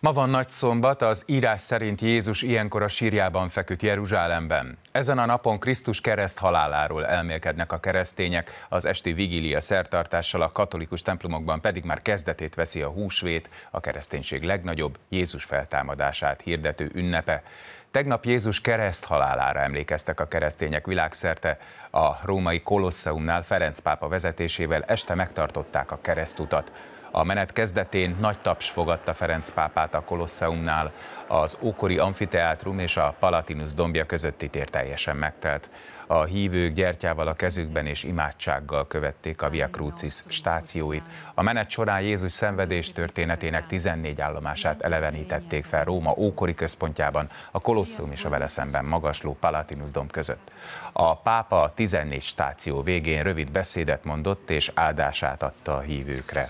Ma van nagy szombat, az írás szerint Jézus ilyenkor a sírjában feküdt Jeruzsálemben. Ezen a napon Krisztus kereszt haláláról elmélkednek a keresztények, az esti vigília szertartással a katolikus templomokban pedig már kezdetét veszi a húsvét, a kereszténység legnagyobb Jézus feltámadását hirdető ünnepe. Tegnap Jézus kereszt halálára emlékeztek a keresztények világszerte. A római Kolosseumnál Ferenc pápa vezetésével este megtartották a keresztutat. A menet kezdetén nagy taps fogadta Ferenc pápát a Kolosseumnál. Az ókori amfiteátrum és a Palatinus dombja közötti tér teljesen megtelt. A hívők gyertyával a kezükben és imádsággal követték a Via Crucis stációit. A menet során Jézus szenvedés történetének 14 állomását elevenítették fel Róma ókori központjában, a Kolosseum és a vele szemben magasló Palatinus domb között. A pápa 14 stáció végén rövid beszédet mondott és áldását adta a hívőkre.